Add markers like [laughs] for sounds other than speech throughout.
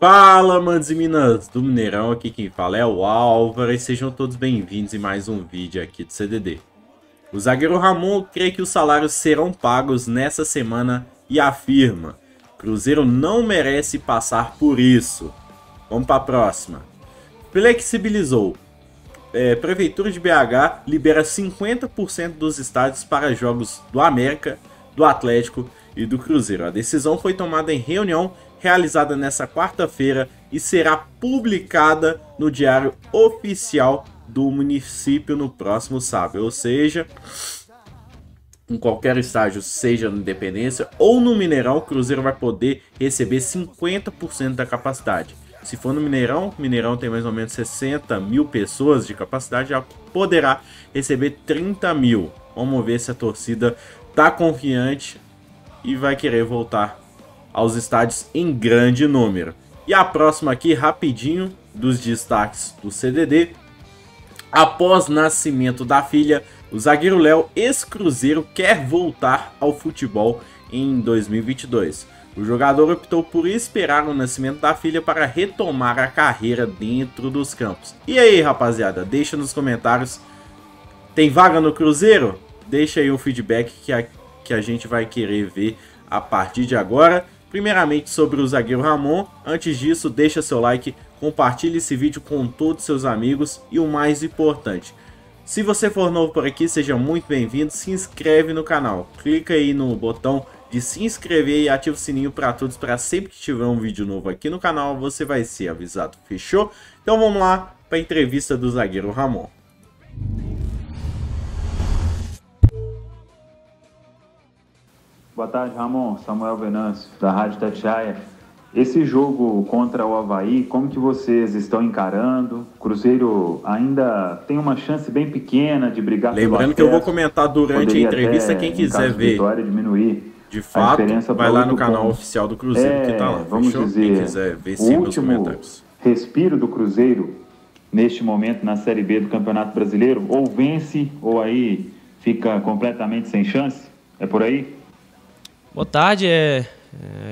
Fala, manos e minas do Mineirão, aqui quem fala é o Álvaro e sejam todos bem-vindos em mais um vídeo aqui do CDD. O zagueiro Ramon crê que os salários serão pagos nessa semana e afirma: Cruzeiro não merece passar por isso. Vamos para a próxima. Flexibilizou. É, Prefeitura de BH libera 50% dos estádios para jogos do América, do Atlético e do Cruzeiro. A decisão foi tomada em reunião realizada nessa quarta-feira e será publicada no Diário Oficial do município no próximo sábado. Ou seja, em qualquer estágio, seja na Independência ou no Mineirão, o Cruzeiro vai poder receber 50% da capacidade. Se for no Mineirão, Mineirão tem mais ou menos 60 mil pessoas de capacidade, já poderá receber 30 mil. Vamos ver se a torcida tá confiante e vai querer voltar aos estádios em grande número. E a próxima aqui, rapidinho, dos destaques do CDD. Após nascimento da filha, o zagueiro Léo, ex-cruzeiro, quer voltar ao futebol em 2022. O jogador optou por esperar o nascimento da filha para retomar a carreira dentro dos campos. E aí, rapaziada, deixa nos comentários. Tem vaga no Cruzeiro? Deixa aí o feedback que a, que a gente vai querer ver a partir de agora. Primeiramente sobre o zagueiro Ramon, antes disso deixa seu like, compartilhe esse vídeo com todos seus amigos e o mais importante, se você for novo por aqui, seja muito bem-vindo, se inscreve no canal, clica aí no botão de se inscrever e ativa o sininho para todos, para sempre que tiver um vídeo novo aqui no canal, você vai ser avisado, fechou? Então vamos lá para a entrevista do zagueiro Ramon. Boa tarde, Ramon. Samuel Venâncio, da Rádio Tatiaia. Esse jogo contra o Havaí, como que vocês estão encarando? Cruzeiro ainda tem uma chance bem pequena de brigar Lembrando que eu vou comentar durante Poderia a entrevista, quem quiser ver. Vitória, diminuir de fato, vai lá no canal pontos. oficial do Cruzeiro é, que tá lá. É, vamos Fechou? dizer, Quem quiser ver sim meus comentários. Respiro do Cruzeiro neste momento na Série B do Campeonato Brasileiro, ou vence ou aí fica completamente sem chance. É por aí? Boa tarde. É,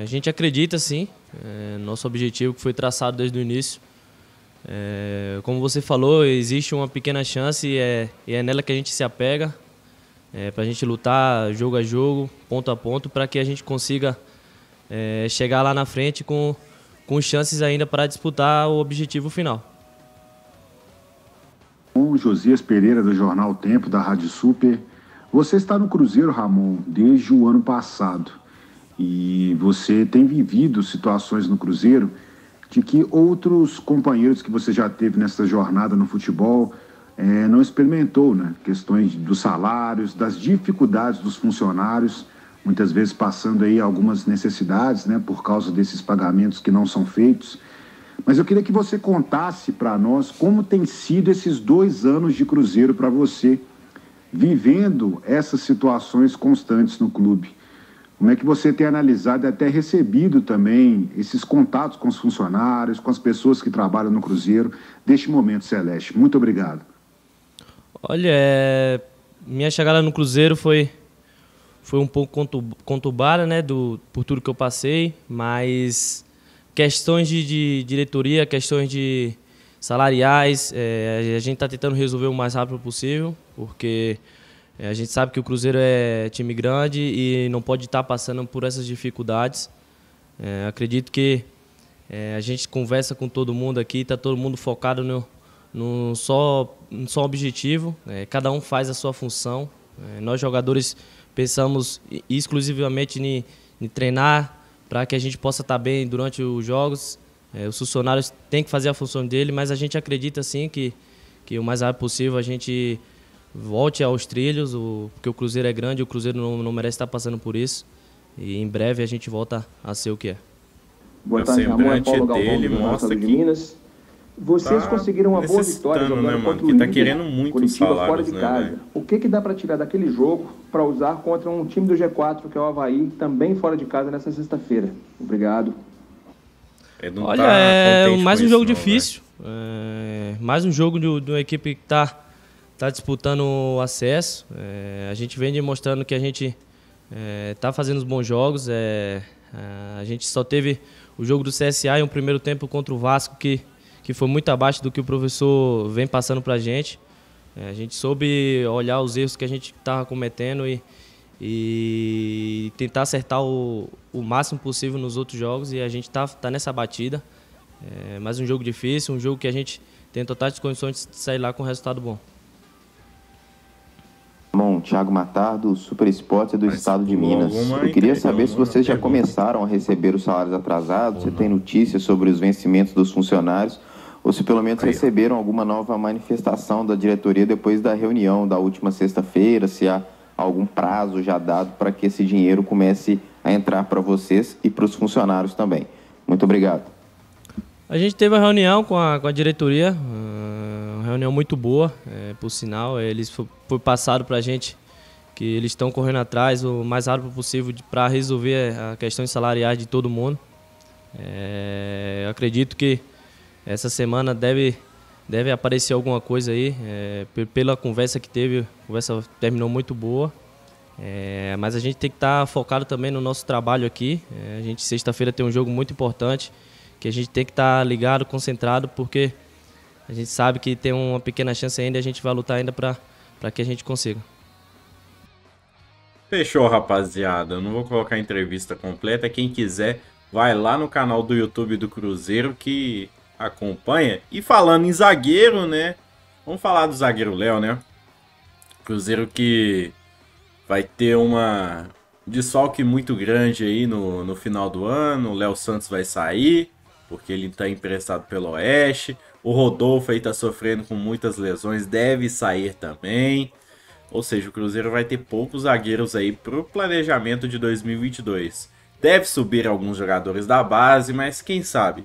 é, a gente acredita, sim. É, nosso objetivo que foi traçado desde o início. É, como você falou, existe uma pequena chance e é, e é nela que a gente se apega é, para a gente lutar jogo a jogo, ponto a ponto, para que a gente consiga é, chegar lá na frente com, com chances ainda para disputar o objetivo final. O Josias Pereira, do Jornal Tempo, da Rádio Super. Você está no Cruzeiro, Ramon, desde o ano passado. E você tem vivido situações no Cruzeiro de que outros companheiros que você já teve nessa jornada no futebol é, não experimentou, né? Questões dos salários, das dificuldades dos funcionários, muitas vezes passando aí algumas necessidades, né? Por causa desses pagamentos que não são feitos. Mas eu queria que você contasse para nós como tem sido esses dois anos de Cruzeiro para você vivendo essas situações constantes no clube. Como é que você tem analisado e até recebido também esses contatos com os funcionários, com as pessoas que trabalham no Cruzeiro, deste momento, Celeste? Muito obrigado. Olha, é... minha chegada no Cruzeiro foi, foi um pouco conturbada, né, do, por tudo que eu passei, mas questões de, de diretoria, questões de, salariais. É, a gente está tentando resolver o mais rápido possível, porque é, a gente sabe que o Cruzeiro é time grande e não pode estar tá passando por essas dificuldades. É, acredito que é, a gente conversa com todo mundo aqui, está todo mundo focado no, no só, no só objetivo, é, cada um faz a sua função. É, nós jogadores pensamos exclusivamente em, em treinar para que a gente possa estar tá bem durante os jogos é, os funcionários têm que fazer a função dele, mas a gente acredita sim que, que o mais rápido possível a gente volte aos trilhos, o, porque o Cruzeiro é grande, o Cruzeiro não, não merece estar passando por isso. E em breve a gente volta a ser o que é. Boa é tarde, É Paulo Galvão, dele, do mostra de Minas. Vocês tá conseguiram uma boa vitória né, jogando né, contra o que tá líder, né? querendo muito Curitiba salários, fora de né, casa. O que, que dá para tirar daquele jogo para usar contra um time do G4, que é o Havaí, também fora de casa nessa sexta-feira? Obrigado. Olha, tá é mais um jogo difícil. né? é, mais um jogo de, de uma equipe que está tá disputando o acesso. É, a gente vem demonstrando que a gente está é, fazendo os bons jogos. É, é, a gente só teve o jogo do CSA em um primeiro tempo contra o Vasco, que, que foi muito abaixo do que o professor vem passando para a gente. a gente soube olhar os erros que a gente estava cometendo e, e tentar acertar o, o máximo possível nos outros jogos e a gente está tá nessa batida. É, mais um jogo difícil, um jogo que a gente tem totais condições de sair lá com um resultado bom. Tá bom, Thiago do Super Esporte é do Mas estado de Minas. Eu queria saber se vocês já começaram a receber os salários atrasados, se tem notícias sobre os vencimentos dos funcionários ou se pelo menos receberam alguma nova manifestação da diretoria depois da reunião da última sexta-feira, se há algum prazo já dado para que esse dinheiro comece a entrar para vocês e para os funcionários também. Muito obrigado. A gente teve uma reunião com a, com a diretoria, ah, uma reunião muito boa, é, por sinal. É, eles foi, foi passado para a gente que eles estão correndo atrás o mais rápido possível para resolver a questão salariais de todo mundo. É, acredito que essa semana deve deve aparecer alguma coisa aí. É, pela conversa que teve, a conversa terminou muito boa. É, mas a gente tem que estar tá focado também no nosso trabalho aqui. É, a gente sexta-feira tem um jogo muito importante que a gente tem que estar tá ligado, concentrado, porque a gente sabe que tem uma pequena chance ainda e a gente vai lutar ainda para que a gente consiga. Fechou, rapaziada. Eu não vou colocar a entrevista completa. Quem quiser, vai lá no canal do YouTube do Cruzeiro que acompanha. E falando em zagueiro, né? Vamos falar do zagueiro Léo, né? Cruzeiro que vai ter uma desfalque muito grande aí no, no final do ano. O Léo Santos vai sair, porque ele está emprestado pelo Oeste. O Rodolfo aí está sofrendo com muitas lesões, deve sair também. Ou seja, o Cruzeiro vai ter poucos zagueiros aí para o planejamento de 2022. Deve subir alguns jogadores da base, mas quem sabe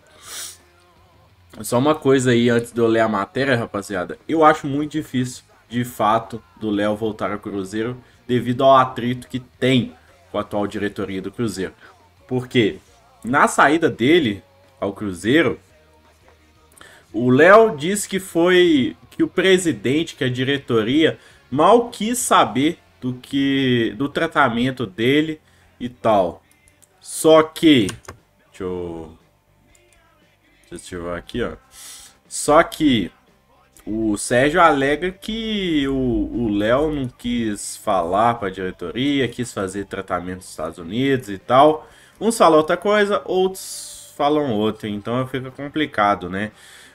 só uma coisa aí antes de eu ler a matéria, rapaziada. Eu acho muito difícil, de fato, do Léo voltar ao Cruzeiro devido ao atrito que tem com a atual diretoria do Cruzeiro. Porque na saída dele ao Cruzeiro, o Léo disse que foi que o presidente, que a diretoria mal quis saber do que do tratamento dele e tal. Só que deixa eu Deixa eu ativar aqui, ó. Só que o Sérgio alega que o Léo não quis falar para a diretoria, quis fazer tratamento nos Estados Unidos e tal. Uns falam outra coisa, outros falam outra, então fica complicado, né?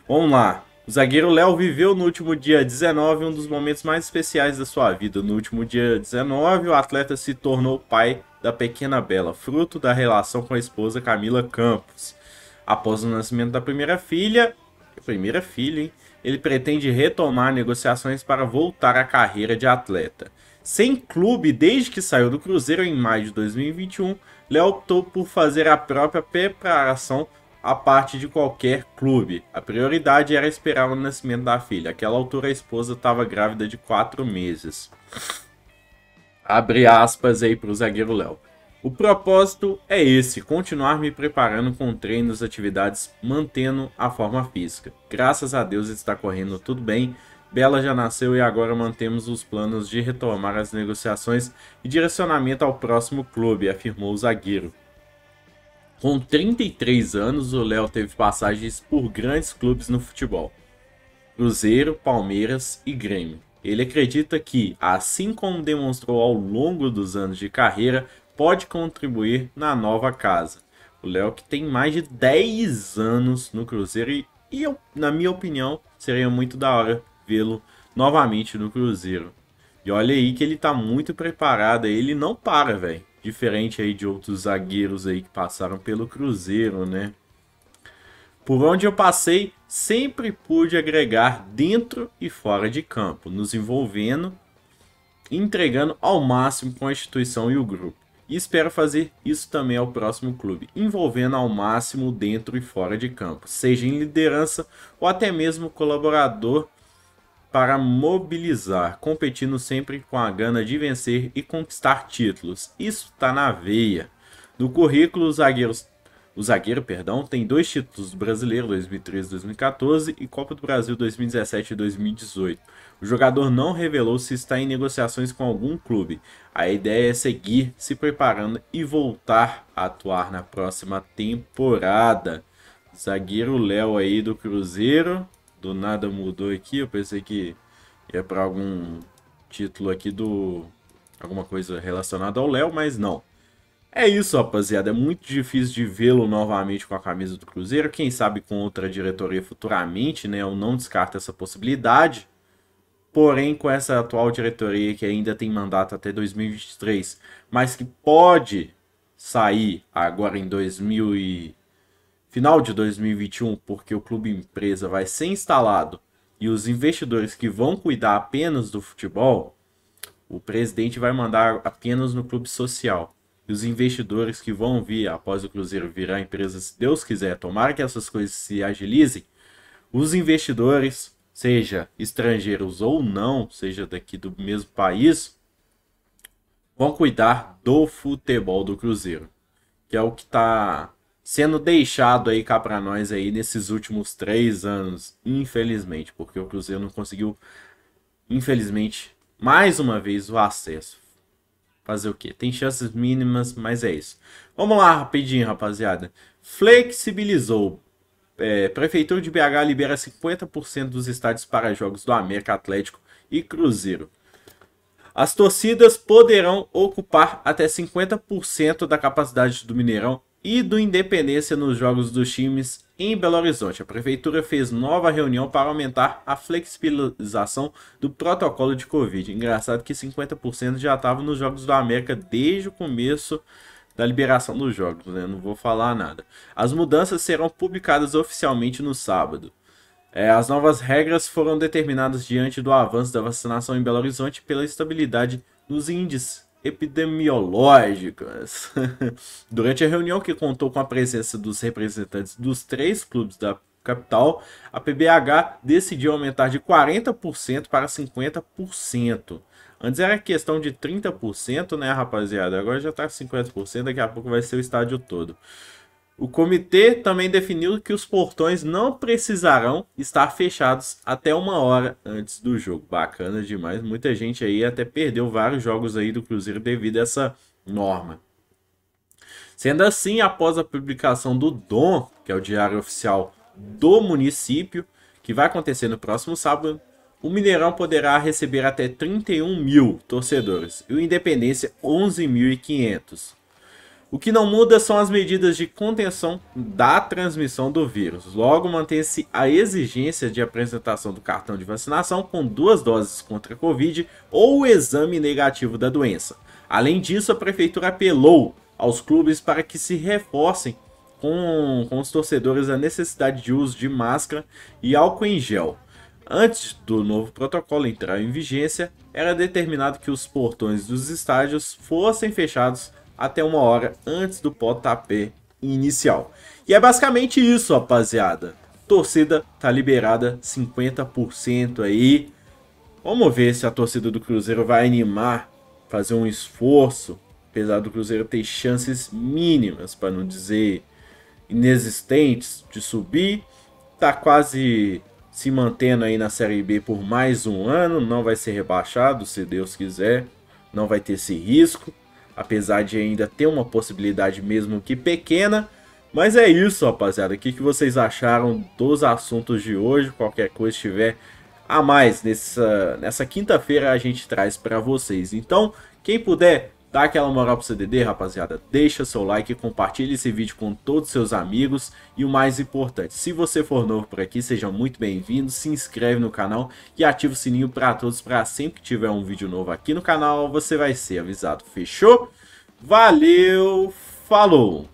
Vamos lá. O zagueiro Léo viveu no último dia 19 um dos momentos mais especiais da sua vida. No último dia 19, o atleta se tornou pai da pequena Bela, fruto da relação com a esposa Camila Campos. Após o nascimento da primeira filha, primeira filha, hein? ele pretende retomar negociações para voltar à carreira de atleta. Sem clube desde que saiu do Cruzeiro em maio de 2021, Léo optou por fazer a própria preparação a parte de qualquer clube. A prioridade era esperar o nascimento da filha. Aquela altura a esposa estava grávida de quatro meses. Abre aspas aí para o zagueiro Léo. O propósito é esse: continuar me preparando com treinos, atividades, mantendo a forma física. Graças a Deus está correndo tudo bem. Bela já nasceu e agora mantemos os planos de retomar as negociações e direcionamento ao próximo clube, afirmou o zagueiro. Com 33 anos, o Léo teve passagens por grandes clubes no futebol: Cruzeiro, Palmeiras e Grêmio. Ele acredita que, assim como demonstrou ao longo dos anos de carreira, pode contribuir na nova casa. O Léo que tem mais de 10 anos no Cruzeiro e, e eu, na minha opinião, seria muito da hora vê-lo novamente no Cruzeiro. E olha aí que ele tá muito preparado, ele não para, velho. Diferente aí de outros zagueiros aí que passaram pelo Cruzeiro, né? Por onde eu passei, sempre pude agregar dentro e fora de campo, nos envolvendo, entregando ao máximo com a instituição e o grupo. E espero fazer isso também ao próximo clube, envolvendo ao máximo dentro e fora de campo, seja em liderança ou até mesmo colaborador para mobilizar, competindo sempre com a gana de vencer e conquistar títulos. Isso está na veia. No currículo, os zagueiros o zagueiro, perdão, tem dois títulos brasileiro 2013 e 2014 e Copa do Brasil 2017 e 2018. O jogador não revelou se está em negociações com algum clube. A ideia é seguir se preparando e voltar a atuar na próxima temporada. Zagueiro Léo aí do Cruzeiro. Do nada mudou aqui. Eu pensei que ia para algum título aqui do alguma coisa relacionada ao Léo, mas não. É isso, rapaziada. É muito difícil de vê-lo novamente com a camisa do Cruzeiro. Quem sabe com outra diretoria futuramente, né? Eu não descarto essa possibilidade. Porém, com essa atual diretoria que ainda tem mandato até 2023, mas que pode sair agora em 2000 e... final de 2021, porque o clube empresa vai ser instalado e os investidores que vão cuidar apenas do futebol, o presidente vai mandar apenas no clube social. E os investidores que vão vir após o Cruzeiro virar empresa, se Deus quiser, tomara que essas coisas se agilizem. Os investidores, seja estrangeiros ou não, seja daqui do mesmo país, vão cuidar do futebol do Cruzeiro, que é o que está sendo deixado aí cá para nós aí nesses últimos três anos, infelizmente, porque o Cruzeiro não conseguiu, infelizmente, mais uma vez o acesso. Fazer o quê? Tem chances mínimas, mas é isso. Vamos lá rapidinho, rapaziada. Flexibilizou. É, Prefeitura de BH libera 50% dos estádios para jogos do América Atlético e Cruzeiro. As torcidas poderão ocupar até 50% da capacidade do Mineirão e do Independência nos jogos dos times em Belo Horizonte, a prefeitura fez nova reunião para aumentar a flexibilização do protocolo de Covid. Engraçado que 50% já estava nos Jogos da América desde o começo da liberação dos jogos, né? Não vou falar nada. As mudanças serão publicadas oficialmente no sábado. É, as novas regras foram determinadas diante do avanço da vacinação em Belo Horizonte pela estabilidade nos índices epidemiológicas. [laughs] Durante a reunião que contou com a presença dos representantes dos três clubes da capital, a PBH decidiu aumentar de 40% para 50%. Antes era questão de 30%, né, rapaziada? Agora já tá 50%, daqui a pouco vai ser o estádio todo. O comitê também definiu que os portões não precisarão estar fechados até uma hora antes do jogo. Bacana demais. Muita gente aí até perdeu vários jogos aí do Cruzeiro devido a essa norma. Sendo assim, após a publicação do DOM, que é o diário oficial do município, que vai acontecer no próximo sábado, o Mineirão poderá receber até 31 mil torcedores e o Independência 11.500. O que não muda são as medidas de contenção da transmissão do vírus. Logo, mantém-se a exigência de apresentação do cartão de vacinação com duas doses contra a Covid ou o exame negativo da doença. Além disso, a prefeitura apelou aos clubes para que se reforcem com, com os torcedores a necessidade de uso de máscara e álcool em gel. Antes do novo protocolo entrar em vigência, era determinado que os portões dos estádios fossem fechados até uma hora antes do pontapé inicial. E é basicamente isso, rapaziada. Torcida tá liberada 50% aí. Vamos ver se a torcida do Cruzeiro vai animar, fazer um esforço, apesar do Cruzeiro ter chances mínimas, para não dizer inexistentes, de subir. Tá quase se mantendo aí na Série B por mais um ano, não vai ser rebaixado, se Deus quiser, não vai ter esse risco apesar de ainda ter uma possibilidade mesmo que pequena. Mas é isso, rapaziada. O que, que vocês acharam dos assuntos de hoje? Qualquer coisa tiver a mais nessa, nessa quinta-feira a gente traz para vocês. Então, quem puder, Dá aquela moral pro CDD, rapaziada, deixa seu like, compartilha esse vídeo com todos seus amigos e o mais importante, se você for novo por aqui, seja muito bem-vindo, se inscreve no canal e ativa o sininho para todos, para sempre que tiver um vídeo novo aqui no canal, você vai ser avisado, fechou? Valeu, falou!